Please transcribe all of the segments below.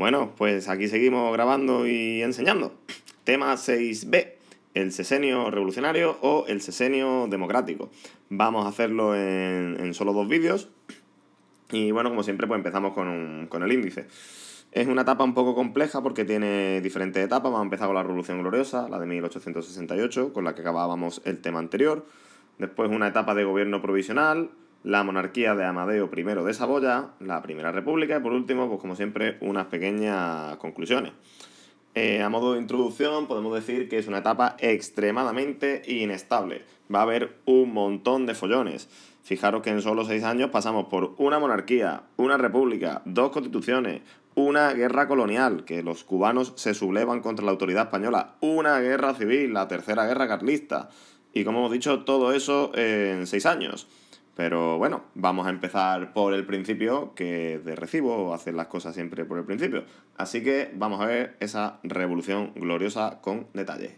Bueno, pues aquí seguimos grabando y enseñando. Tema 6b, el sesenio revolucionario o el sesenio democrático. Vamos a hacerlo en, solo dos vídeos. Y bueno, como siempre, pues empezamos con, con el índice. Es una etapa un poco compleja porque tiene diferentes etapas. Vamos a empezar con la Revolución Gloriosa, la de 1868, con la que acabábamos el tema anterior. Después una etapa de gobierno provisional, la monarquía de Amadeo I de Saboya, la Primera República y por último, pues como siempre, unas pequeñas conclusiones. Eh, a modo de introducción, podemos decir que es una etapa extremadamente inestable. Va a haber un montón de follones. Fijaros que en solo seis años pasamos por una monarquía, una república, dos constituciones, una guerra colonial, que los cubanos se sublevan contra la autoridad española, una guerra civil, la tercera guerra carlista. Y como hemos dicho, todo eso en seis años. Pero bueno, vamos a empezar por el principio, que de recibo hacer las cosas siempre por el principio. Así que vamos a ver esa revolución gloriosa con detalle.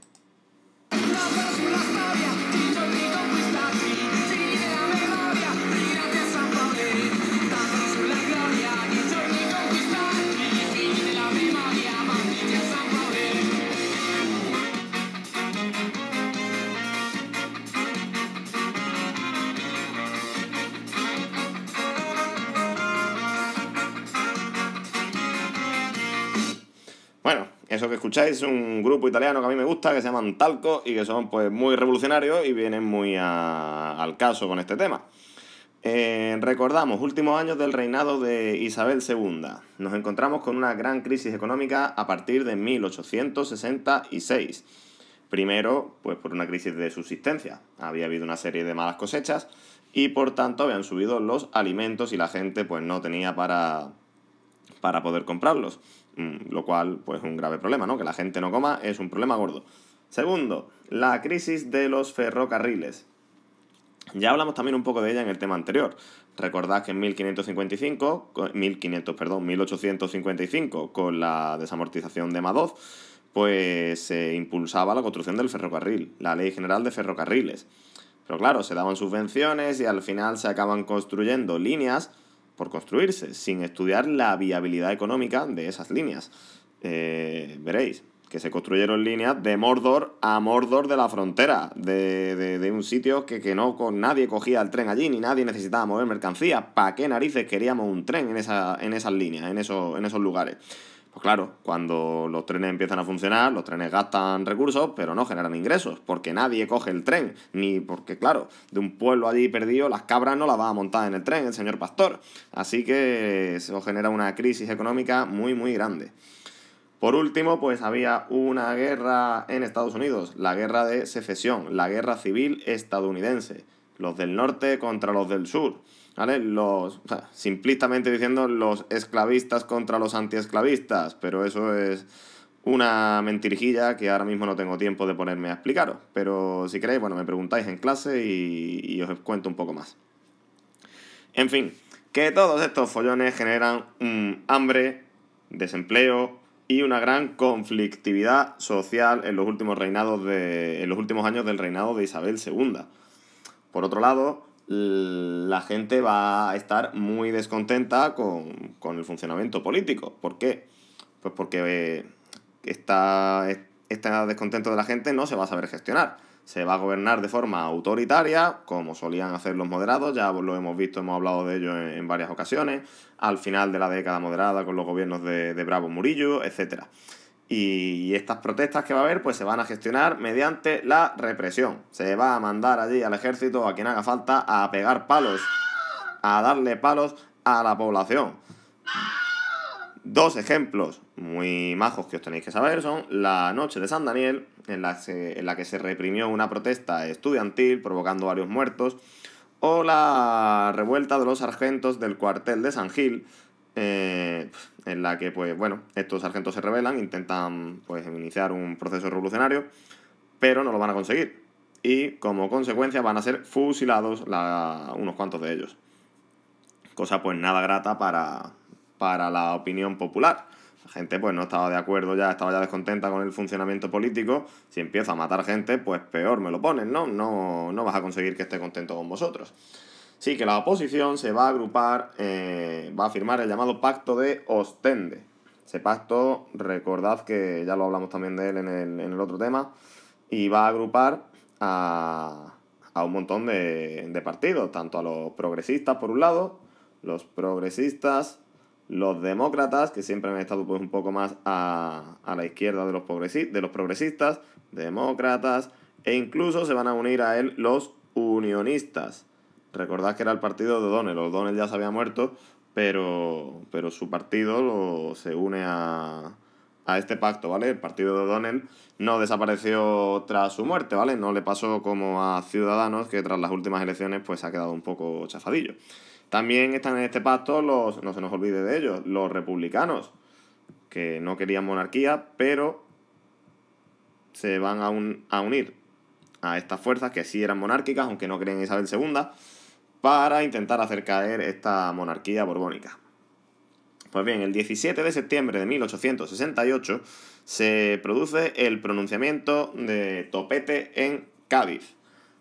Eso que escucháis es un grupo italiano que a mí me gusta, que se llaman Talco y que son pues, muy revolucionarios y vienen muy al caso con este tema. Eh, recordamos, últimos años del reinado de Isabel II. Nos encontramos con una gran crisis económica a partir de 1866. Primero, pues por una crisis de subsistencia. Había habido una serie de malas cosechas y por tanto habían subido los alimentos y la gente pues no tenía para poder comprarlos. Mm, lo cual pues es un grave problema, ¿no? Que la gente no coma es un problema gordo. Segundo, la crisis de los ferrocarriles. Ya hablamos también un poco de ella en el tema anterior. Recordad que en 1555, perdón, 1855, con la desamortización de Madoz, pues se impulsaba la construcción del ferrocarril, la Ley General de Ferrocarriles. Pero claro, se daban subvenciones y al final se acaban construyendo líneas por construirse, sin estudiar la viabilidad económica de esas líneas. Eh, veréis que se construyeron líneas de Mordor a Mordor de la frontera, de, de, un sitio que, que, no con nadie cogía el tren allí, ni nadie necesitaba mover mercancía. ¿Para qué narices queríamos un tren en, esa, en esas líneas, en, eso, en esos lugares? Pues claro, cuando los trenes empiezan a funcionar, los trenes gastan recursos, pero no generan ingresos, porque nadie coge el tren, ni porque, claro, de un pueblo allí perdido, las cabras no las va a montar en el tren el señor pastor. Así que eso genera una crisis económica muy, muy grande. Por último, pues había una guerra en Estados Unidos, la guerra de secesión, la guerra civil estadounidense, los del norte contra los del sur. ¿vale? Los, o sea, simplistamente diciendo los esclavistas contra los antiesclavistas, pero eso es una mentirijilla que ahora mismo no tengo tiempo de ponerme a explicaros, pero si queréis, bueno, me preguntáis en clase y, os cuento un poco más. En fin, que todos estos follones generan un hambre, desempleo y una gran conflictividad social en los últimos reinados de, en los últimos años del reinado de Isabel II. Por otro lado, la gente va a estar muy descontenta con, el funcionamiento político. ¿Por qué? Pues porque eh, esta, este descontento de la gente no se va a saber gestionar. Se va a gobernar de forma autoritaria, como solían hacer los moderados, ya lo hemos visto, hemos hablado de ello en, varias ocasiones, al final de la década moderada con los gobiernos de, de Bravo Murillo, etcétera. Y estas protestas que va a haber, pues se van a gestionar mediante la represión. Se va a mandar allí al ejército, a quien haga falta, a pegar palos, a darle palos a la población. Dos ejemplos muy majos que os tenéis que saber son la noche de San Daniel, en la, en la que se reprimió una protesta estudiantil provocando varios muertos, o la revuelta de los sargentos del cuartel de San Gil, eh, en la que, pues bueno, estos sargentos se rebelan, intentan pues iniciar un proceso revolucionario, pero no lo van a conseguir. Y como consecuencia van a ser fusilados unos cuantos de ellos. Cosa pues nada grata para, la opinión popular. La gente pues no estaba de acuerdo ya, estaba ya descontenta con el funcionamiento político. Si empiezo a matar gente, pues peor me lo ponen, ¿no? No, no vas a conseguir que esté contento con vosotros. Sí, que la oposición se va a agrupar, eh, va a firmar el llamado Pacto de Ostende. Ese pacto, recordad que ya lo hablamos también de él en el, otro tema, y va a agrupar a, un montón de, partidos, tanto a los progresistas por un lado, los progresistas, los demócratas, que siempre han estado pues, un poco más a, la izquierda de los, de los progresistas, demócratas, e incluso se van a unir a él los unionistas. Recordad que era el partido de O'Donnell. O'Donnell ya se había muerto, pero, pero su partido lo, se une a, a este pacto, ¿vale? El partido de O'Donnell no desapareció tras su muerte, ¿vale? No le pasó como a Ciudadanos, que tras las últimas elecciones pues ha quedado un poco chafadillo. También están en este pacto los, no se nos olvide de ellos, los republicanos, que no querían monarquía, pero se van a, a unir a estas fuerzas que sí eran monárquicas, aunque no creen en Isabel II para intentar hacer caer esta monarquía borbónica. Pues bien, el 17 de septiembre de 1868 se produce el pronunciamiento de Topete en Cádiz.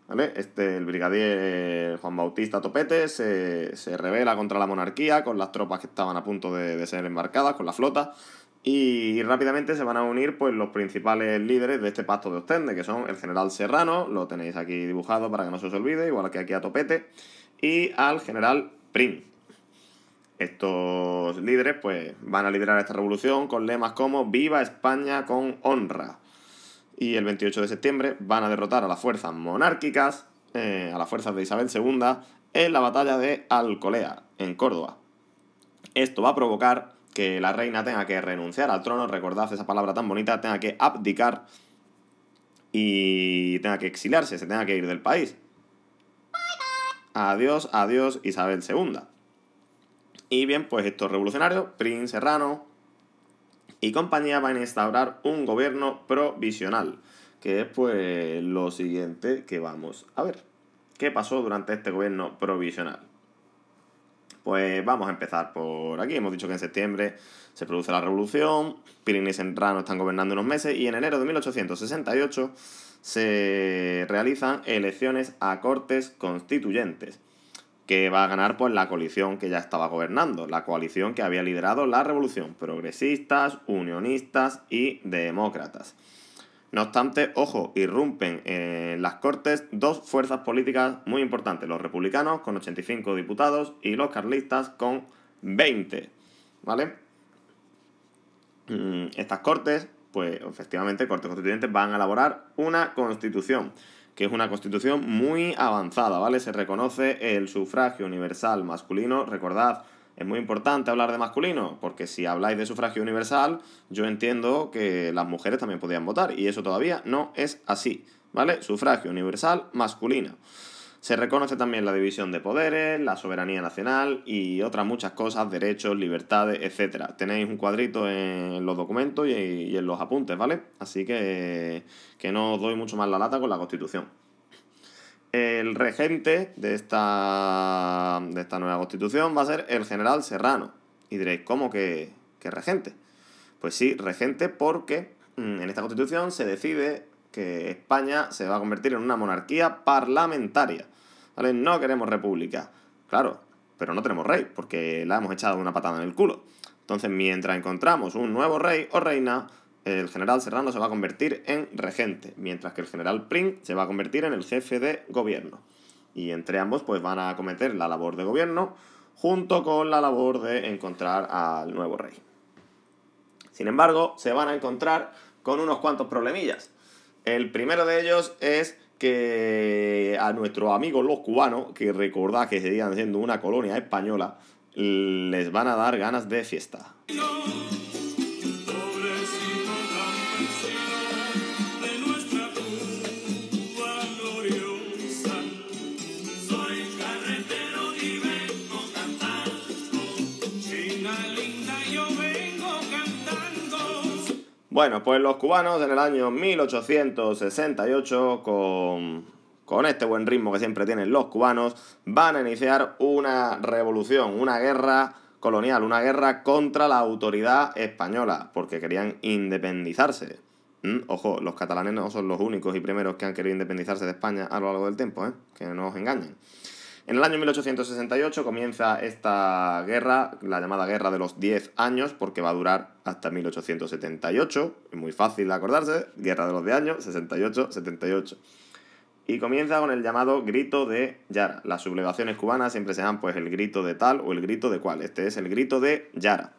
¿Vale? Este, el brigadier Juan Bautista Topete se, se, revela contra la monarquía con las tropas que estaban a punto de, de ser embarcadas, con la flota, y rápidamente se van a unir pues, los principales líderes de este pacto de Ostende, que son el general Serrano, lo tenéis aquí dibujado para que no se os olvide, igual que aquí a Topete, y al general Prim. Estos líderes pues, van a liderar esta revolución con lemas como Viva España con honra. Y el 28 de septiembre van a derrotar a las fuerzas monárquicas, eh, a las fuerzas de Isabel II, en la batalla de Alcolea, en Córdoba. Esto va a provocar que la reina tenga que renunciar al trono, recordad esa palabra tan bonita, tenga que abdicar y tenga que exiliarse, se tenga que ir del país. Adiós, adiós Isabel II. Y bien, pues estos revolucionarios, Prince Serrano y compañía, van a instaurar un gobierno provisional, que es pues lo siguiente que vamos a ver. ¿Qué pasó durante este gobierno provisional? Pues vamos a empezar por aquí. Hemos dicho que en septiembre se produce la revolución, Prince y Serrano están gobernando unos meses y en enero de 1868 se realizan elecciones a cortes constituyentes, que va a ganar por pues, la coalición que ya estaba gobernando, la coalición que había liderado la revolución, progresistas, unionistas y demócratas. No obstante, ojo, irrumpen en las Cortes dos fuerzas políticas muy importantes, los republicanos con 85 diputados y los carlistas con 20. ¿Vale? Mm, estas Cortes pues efectivamente Cortes Constituyentes van a elaborar una constitución, que es una constitución muy avanzada, ¿vale? Se reconoce el sufragio universal masculino, recordad, es muy importante hablar de masculino, porque si habláis de sufragio universal, yo entiendo que las mujeres también podían votar, y eso todavía no es así, ¿vale? Sufragio universal masculino. Se reconoce también la división de poderes, la soberanía nacional y otras muchas cosas, derechos, libertades, etc. Tenéis un cuadrito en los documentos y en los apuntes, ¿vale? Así que, que no os doy mucho más la lata con la Constitución. El regente de esta, de esta nueva Constitución va a ser el general Serrano. Y diréis, ¿cómo que, que regente? Pues sí, regente porque mm, en esta Constitución se decide que España se va a convertir en una monarquía parlamentaria. ¿Vale? No queremos república. Claro, pero no tenemos rey, porque la hemos echado una patada en el culo. Entonces, mientras encontramos un nuevo rey o reina, el general Serrano se va a convertir en regente, mientras que el general Pring se va a convertir en el jefe de gobierno. Y entre ambos, pues van a cometer la labor de gobierno junto con la labor de encontrar al nuevo rey. Sin embargo, se van a encontrar con unos cuantos problemillas. El primero de ellos es que a nuestro amigo los cubanos, que recordad que seguían siendo una colonia española, les van a dar ganas de fiesta. Bueno, pues los cubanos en el año 1868, con, con, este buen ritmo que siempre tienen los cubanos, van a iniciar una revolución, una guerra colonial, una guerra contra la autoridad española, porque querían independizarse. ¿Mm? Ojo, los catalanes no son los únicos y primeros que han querido independizarse de España a lo largo del tiempo, ¿eh? que no os engañen. En el año 1868 comienza esta guerra, la llamada Guerra de los 10 años, porque va a durar hasta 1878, Es muy fácil de acordarse, Guerra de los Diez años, 68-78. Y comienza con el llamado grito de Yara. Las sublevaciones cubanas siempre se dan pues el grito de tal o el grito de cual. Este es el grito de Yara.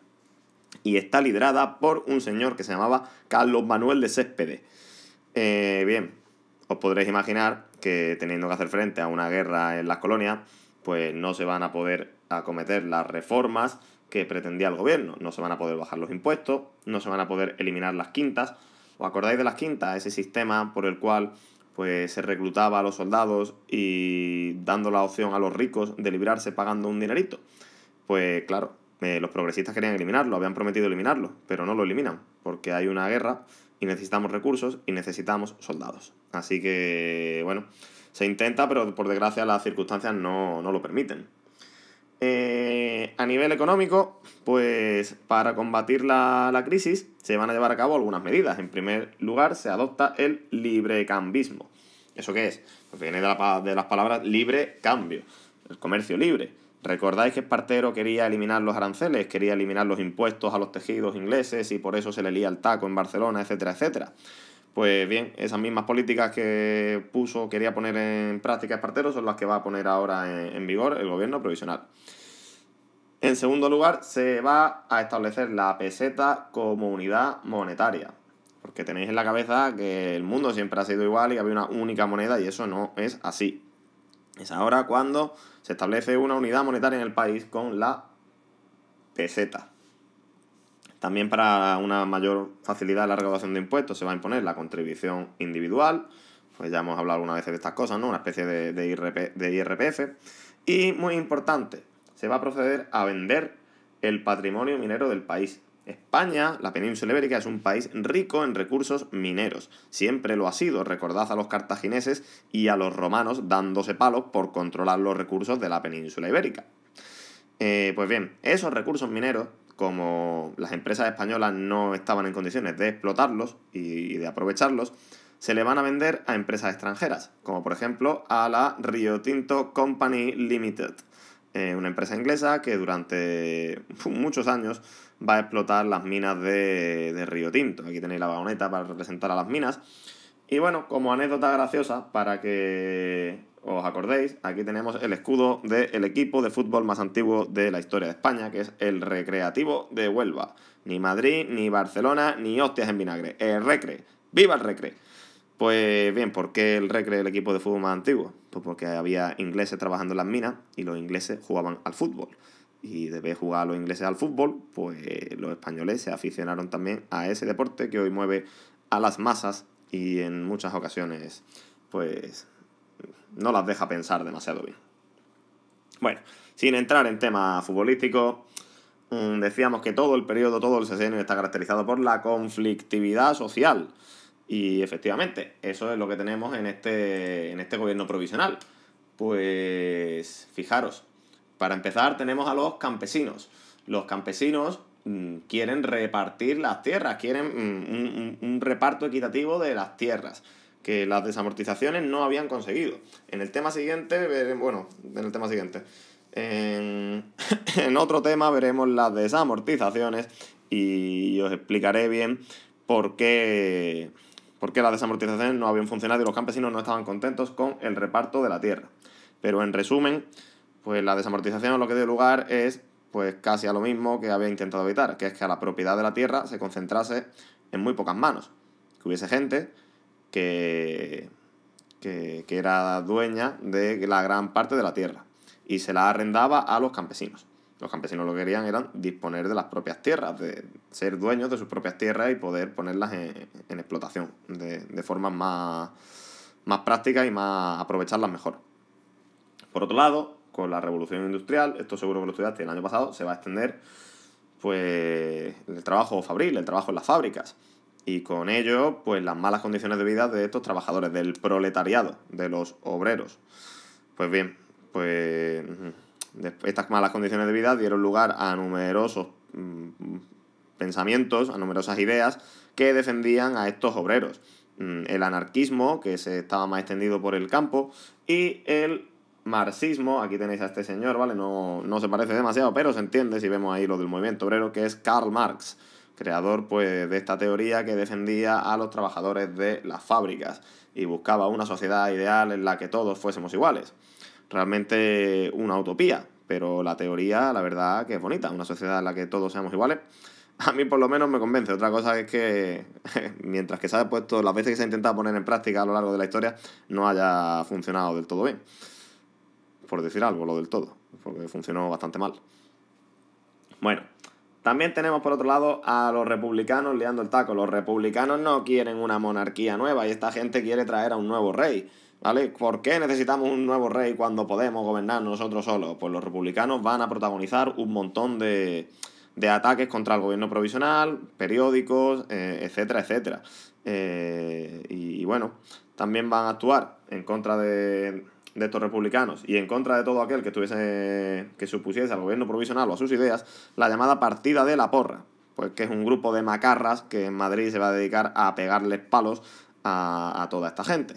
Y está liderada por un señor que se llamaba Carlos Manuel de Céspedes. Eh, bien, os podréis imaginar que teniendo que hacer frente a una guerra en las colonias, pues no se van a poder acometer las reformas que pretendía el gobierno. No se van a poder bajar los impuestos, no se van a poder eliminar las quintas. ¿Os acordáis de las quintas? Ese sistema por el cual pues, se reclutaba a los soldados y dando la opción a los ricos de librarse pagando un dinerito. Pues claro, eh, los progresistas querían eliminarlo, habían prometido eliminarlo, pero no lo eliminan, porque hay una guerra y necesitamos recursos y necesitamos soldados. Así que, bueno, se intenta, pero por desgracia las circunstancias no, lo permiten. Eh, a nivel económico, pues para combatir la, la, crisis se van a llevar a cabo algunas medidas. En primer lugar, se adopta el librecambismo. ¿Eso qué es? Pues viene de, la, de las palabras libre cambio, el comercio libre. Recordáis que Espartero quería eliminar los aranceles, quería eliminar los impuestos a los tejidos ingleses y por eso se le lía el taco en Barcelona, etcétera, etcétera. Pues bien, esas mismas políticas que puso, quería poner en práctica Espartero son las que va a poner ahora en, en vigor el gobierno provisional. En segundo lugar, se va a establecer la peseta como unidad monetaria. Porque tenéis en la cabeza que el mundo siempre ha sido igual y había una única moneda y eso no es así. Es ahora cuando se establece una unidad monetaria en el país con la peseta. También para una mayor facilidad de la recaudación de impuestos se va a imponer la contribución individual, pues ya hemos hablado alguna vez de estas cosas, ¿no? Una especie de, de IRPF. Y muy importante, se va a proceder a vender el patrimonio minero del país. España, la península ibérica, es un país rico en recursos mineros. Siempre lo ha sido. Recordad a los cartagineses y a los romanos dándose palos por controlar los recursos de la península ibérica. Eh, pues bien, esos recursos mineros, como las empresas españolas no estaban en condiciones de explotarlos y de aprovecharlos, se le van a vender a empresas extranjeras, como por ejemplo a la Rio Tinto Company Limited, eh, una empresa inglesa que durante muchos años va a explotar las minas de, Río Tinto. Aquí tenéis la vagoneta para representar a las minas. Y bueno, como anécdota graciosa, para que os acordéis, aquí tenemos el escudo del equipo de fútbol más antiguo de la historia de España, que es el Recreativo de Huelva. Ni Madrid, ni Barcelona, ni hostias en vinagre. El Recre. ¡Viva el Recre! Pues bien, ¿por qué el Recre el equipo de fútbol más antiguo? Pues porque había ingleses trabajando en las minas y los ingleses jugaban al fútbol y debe jugar a los ingleses al fútbol, pues los españoles se aficionaron también a ese deporte que hoy mueve a las masas y en muchas ocasiones pues no las deja pensar demasiado bien. Bueno, sin entrar en temas futbolísticos, mm, decíamos que todo el periodo, todo el sesenio está caracterizado por la conflictividad social. Y efectivamente, eso es lo que tenemos en este, en este gobierno provisional. Pues fijaros, para empezar, tenemos a los campesinos. Los campesinos mm, quieren repartir las tierras, quieren mm, un, reparto equitativo de las tierras que las desamortizaciones no habían conseguido. En el tema siguiente, bueno, en el tema siguiente. En, otro tema veremos las desamortizaciones y os explicaré bien por qué, por qué las desamortizaciones no habían funcionado y los campesinos no estaban contentos con el reparto de la tierra. Pero en resumen, pues la desamortización lo que dio lugar es pues casi a lo mismo que había intentado evitar, que es que la propiedad de la tierra se concentrase en muy pocas manos, que hubiese gente que, que, era dueña de la gran parte de la tierra y se la arrendaba a los campesinos. Los campesinos lo que querían eran disponer de las propias tierras, de ser dueños de sus propias tierras y poder ponerlas en, explotación de, de formas más, más y más aprovecharlas mejor. Por otro lado, con la revolución industrial, esto seguro que lo estudiaste el año pasado, se va a extender pues el trabajo fabril, el trabajo en las fábricas y con ello pues las malas condiciones de vida de estos trabajadores, del proletariado, de los obreros. Pues bien, pues estas malas condiciones de vida dieron lugar a numerosos mm, pensamientos, a numerosas ideas que defendían a estos obreros. Mm, el anarquismo, que se estaba más extendido por el campo, y el marxismo, aquí tenéis a este señor, ¿vale? No, no se parece demasiado, pero se entiende si vemos ahí lo del movimiento obrero, que es Karl Marx, creador pues, de esta teoría que defendía a los trabajadores de las fábricas y buscaba una sociedad ideal en la que todos fuésemos iguales. Realmente una utopía, pero la teoría, la verdad, que es bonita, una sociedad en la que todos seamos iguales. A mí por lo menos me convence. Otra cosa es que mientras que se ha puesto, las veces que se ha intentado poner en práctica a lo largo de la historia, no haya funcionado del todo bien por decir algo, lo del todo, porque funcionó bastante mal. Bueno, también tenemos por otro lado a los republicanos liando el taco. Los republicanos no quieren una monarquía nueva y esta gente quiere traer a un nuevo rey. ¿Vale? ¿Por qué necesitamos un nuevo rey cuando podemos gobernar nosotros solos? Pues los republicanos van a protagonizar un montón de, de ataques contra el gobierno provisional, periódicos, eh, etcétera, etcétera. Eh, y bueno, también van a actuar en contra de, de estos republicanos y en contra de todo aquel que estuviese que al gobierno provisional o a sus ideas, la llamada partida de la porra, pues que es un grupo de macarras que en Madrid se va a dedicar a pegarles palos a, a toda esta gente.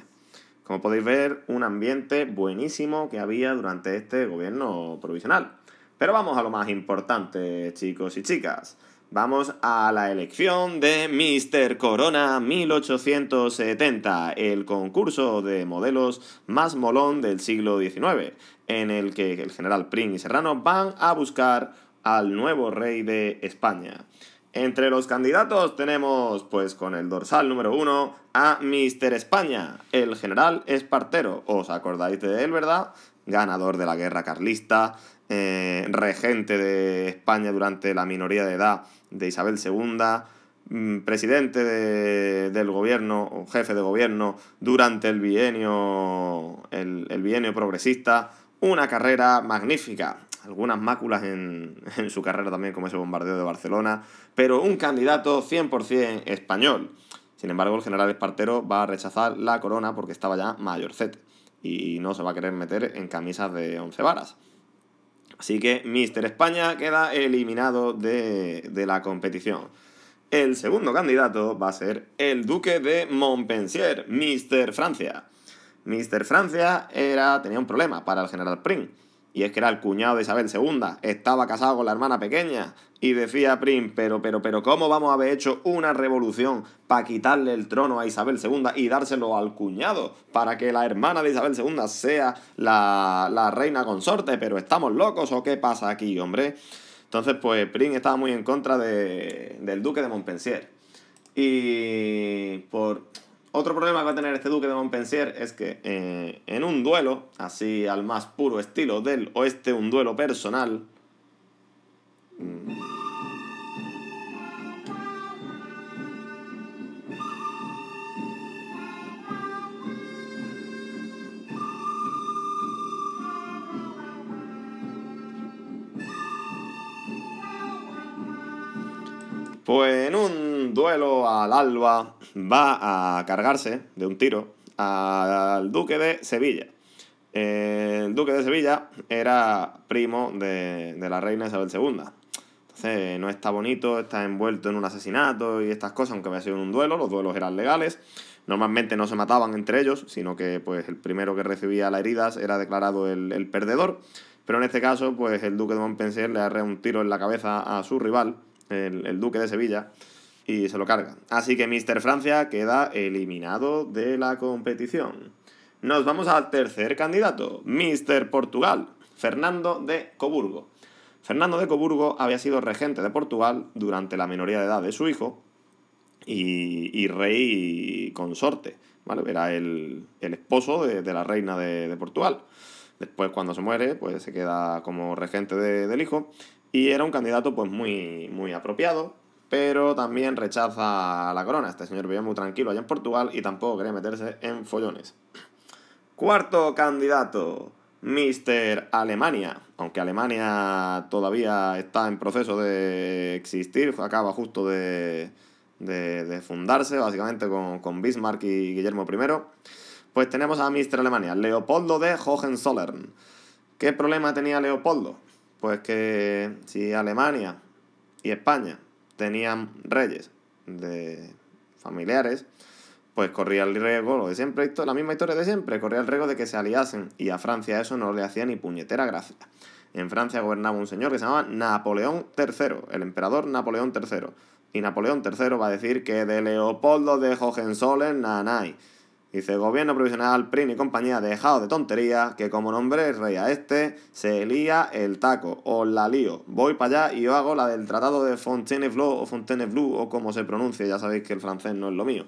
Como podéis ver, un ambiente buenísimo que había durante este gobierno provisional. Pero vamos a lo más importante, chicos y chicas. Vamos a la elección de Mr. Corona 1870, el concurso de modelos más molón del siglo XIX, en el que el general Pring y Serrano van a buscar al nuevo rey de España. Entre los candidatos tenemos, pues con el dorsal número uno, a Mr. España, el general Espartero. ¿Os acordáis de él, verdad? ganador de la guerra carlista, eh, regente de España durante la minoría de edad de Isabel II, mm, presidente del gobierno o jefe de gobierno durante el bienio, el, progresista, una carrera magnífica, algunas máculas en, en, su carrera también como ese bombardeo de Barcelona, pero un candidato 100% español. Sin embargo, el general Espartero va a rechazar la corona porque estaba ya mayorcete y no se va a querer meter en camisas de 11 varas. Así que Mister España queda eliminado de, la competición. El segundo candidato va a ser el duque de Montpensier, Mister Francia. Mister Francia era, tenía un problema para el general Prim y es que era el cuñado de Isabel II, estaba casado con la hermana pequeña, y decía Prim, pero, pero, pero, ¿cómo vamos a haber hecho una revolución para quitarle el trono a Isabel II y dárselo al cuñado para que la hermana de Isabel II sea la, reina consorte? ¿Pero estamos locos o qué pasa aquí, hombre? Entonces, pues Prim estaba muy en contra del duque de Montpensier. Y por otro problema que va a tener este duque de Montpensier es que eh, en un duelo, así al más puro estilo del oeste, un duelo personal, Pues en un duelo al alba, va a cargarse de un tiro al duque de Sevilla. El duque de Sevilla era primo de, la reina Isabel II. Entonces no está bonito, está envuelto en un asesinato y estas cosas, aunque había sido un duelo, los duelos eran legales. Normalmente no se mataban entre ellos, sino que pues el primero que recibía las heridas era declarado el, perdedor. Pero en este caso, pues el duque de Montpensier le arrea un tiro en la cabeza a su rival, el, el duque de Sevilla, y se lo carga. Así que Mister Francia queda eliminado de la competición. Nos vamos al tercer candidato, Mister Portugal, Fernando de Coburgo. Fernando de Coburgo había sido regente de Portugal durante la minoría de edad de su hijo y, rey consorte. ¿vale? Era el, esposo de, la reina de, Portugal. Después, cuando se muere, pues se queda como regente de, del hijo y era un candidato pues muy, muy apropiado pero también rechaza la corona. Este señor vive muy tranquilo allá en Portugal y tampoco quería meterse en follones. Cuarto candidato, Mr. Alemania. Aunque Alemania todavía está en proceso de existir, acaba justo de, de, fundarse, básicamente con, con Bismarck y Guillermo I. Pues tenemos a Mr. Alemania, Leopoldo de Hohenzollern. ¿Qué problema tenía Leopoldo? Pues que si Alemania y España tenían reyes de familiares, pues corría el riesgo, lo de siempre, la misma historia de siempre, corría el riesgo de que se aliasen y a Francia eso no le hacía ni puñetera gracia. En Francia gobernaba un señor que se llamaba Napoleón III, el emperador Napoleón III. Y Napoleón III va a decir que de Leopoldo de Hohenzollern, nanay. Dice, gobierno provisional, PRIN y compañía, dejado de tontería, que como nombre es rey a este, se elía el taco, o la lío. Voy para allá y yo hago la del tratado de Fontainebleau o Fontainebleau o como se pronuncie, ya sabéis que el francés no es lo mío.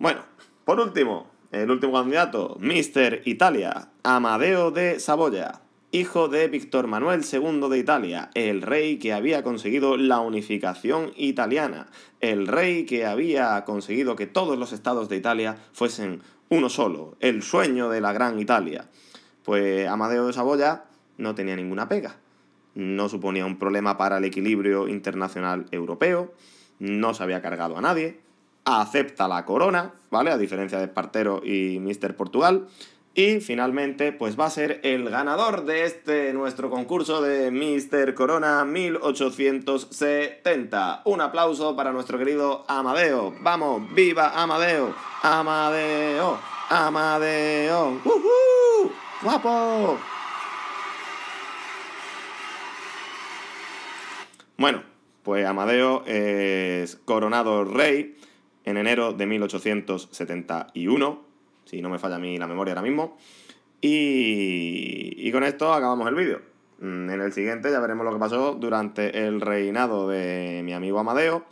Bueno, por último, el último candidato, Mr. Italia, Amadeo de Saboya hijo de Víctor Manuel II de Italia, el rey que había conseguido la unificación italiana, el rey que había conseguido que todos los estados de Italia fuesen uno solo, el sueño de la gran Italia. Pues Amadeo de Saboya no tenía ninguna pega. No suponía un problema para el equilibrio internacional europeo, no se había cargado a nadie, acepta la corona, ¿vale? A diferencia de Espartero y Mister Portugal. Y finalmente, pues va a ser el ganador de este nuestro concurso de Mister Corona 1870. Un aplauso para nuestro querido Amadeo. Vamos, viva Amadeo. Amadeo, Amadeo. ¡Uh ¡Guapo! Bueno, pues Amadeo es coronado rey en enero de 1871 si no me falla a mí la memoria ahora mismo. Y, y con esto acabamos el vídeo. Mm, en el siguiente ya veremos lo que pasó durante el reinado de mi amigo Amadeo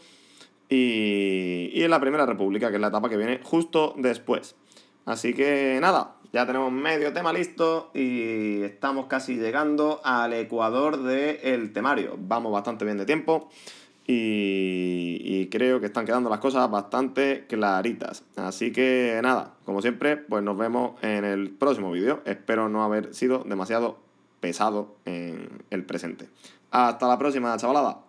y, y en la Primera República, que es la etapa que viene justo después. Así que nada, ya tenemos medio tema listo y estamos casi llegando al ecuador del temario. Vamos bastante bien de tiempo. Y, creo que están quedando las cosas bastante claritas. Así que nada, como siempre, pues nos vemos en el próximo vídeo. Espero no haber sido demasiado pesado en el presente. Hasta la próxima, chavalada.